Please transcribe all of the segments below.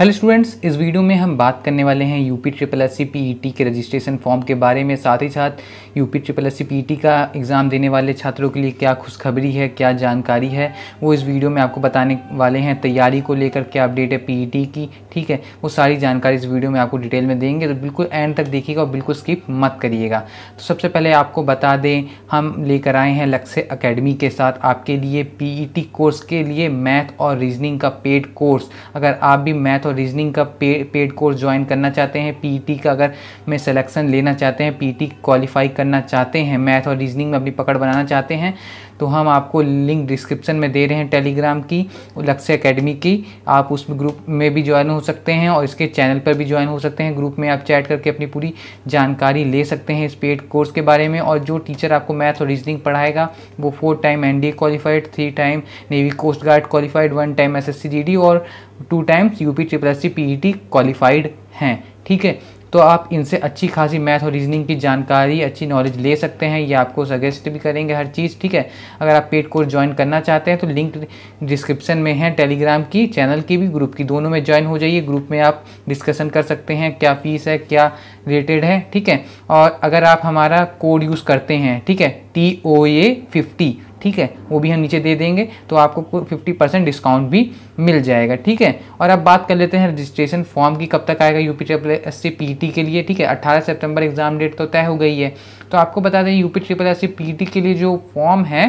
hello students इस video में हम बात करने वाले हैं UP triple S C P E T के रजिस्ट्रेशन फॉर्म के बारे में साथ ही साथ UP triple S C P E T का एग्ज़ाम देने वाले छात्रों के लिए क्या खुशखबरी है क्या जानकारी है वो इस वीडियो में आपको बताने वाले हैं तैयारी को लेकर क्या अपडेट है पी ई टी की ठीक है वो सारी जानकारी इस वीडियो में आपको डिटेल में देंगे तो बिल्कुल एंड तक देखिएगा और बिल्कुल स्किप मत करिएगा तो सबसे पहले आपको बता दें हम लेकर आए हैं लक्ष्य अकेडमी के साथ आपके लिए पी ई टी कोर्स के लिए मैथ और रीजनिंग का पेड कोर्स अगर आप भी मैथ और रीजनिंग का पे पेड कोर्स ज्वाइन करना चाहते हैं पी e का अगर मैं सिलेक्शन लेना चाहते हैं पी क्वालिफाई e करना चाहते हैं मैथ और रीजनिंग में अपनी पकड़ बनाना चाहते हैं तो हम आपको लिंक डिस्क्रिप्शन में दे रहे हैं टेलीग्राम की लक्ष्य अकेडमी की आप उस ग्रुप में भी ज्वाइन हो सकते हैं और इसके चैनल पर भी ज्वाइन हो सकते हैं ग्रुप में आप चैट करके अपनी पूरी जानकारी ले सकते हैं इस पेड कोर्स के बारे में और जो टीचर आपको मैथ और रीजनिंग पढ़ाएगा वो four time N D qualified three time navy coast guard qualified one time S S और two times U P triple S C P E T qualified हैं ठीक है तो आप इनसे अच्छी खासी मैथ और रीजनिंग की जानकारी अच्छी नॉलेज ले सकते हैं ये आपको सजेस्ट भी करेंगे हर चीज़ ठीक है अगर आप पेड कोर्स ज्वाइन करना चाहते हैं तो लिंक डिस्क्रिप्शन में है टेलीग्राम की चैनल की भी ग्रुप की दोनों में ज्वाइन हो जाइए ग्रुप में आप डिस्कशन कर सकते हैं क्या फ़ीस है क्या रेटेड है ठीक है और अगर आप हमारा कोड यूज़ करते हैं ठीक है टी ओ ए फिफ्टी ठीक है वो भी हम नीचे दे देंगे तो आपको फिफ्टी परसेंट डिस्काउंट भी मिल जाएगा ठीक है और अब बात कर लेते हैं रजिस्ट्रेशन फॉर्म की कब तक आएगा U P triple S C P T के लिए ठीक है अट्ठारह सितंबर एग्ज़ाम डेट तो तय हो गई है तो आपको बता दें U P triple S C P T के लिए जो फॉर्म है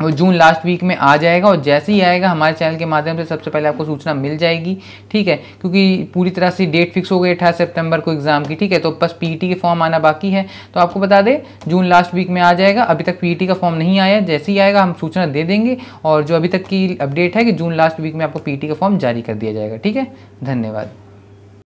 वो जून लास्ट वीक में आ जाएगा और जैसे ही आएगा हमारे चैनल के माध्यम से सबसे पहले आपको सूचना मिल जाएगी ठीक है क्योंकि पूरी तरह से डेट फिक्स हो गई अठारह सितंबर को एग्ज़ाम की ठीक है तो बस पीटी e के फॉर्म आना बाकी है तो आपको बता दें जून लास्ट वीक में आ जाएगा अभी तक पीटी e का फॉर्म नहीं आया जैसे ही आएगा हम सूचना दे देंगे और जो अभी तक की अपडेट है कि जून लास्ट वीक में आपको पी e का फॉर्म जारी कर दिया जाएगा ठीक है धन्यवाद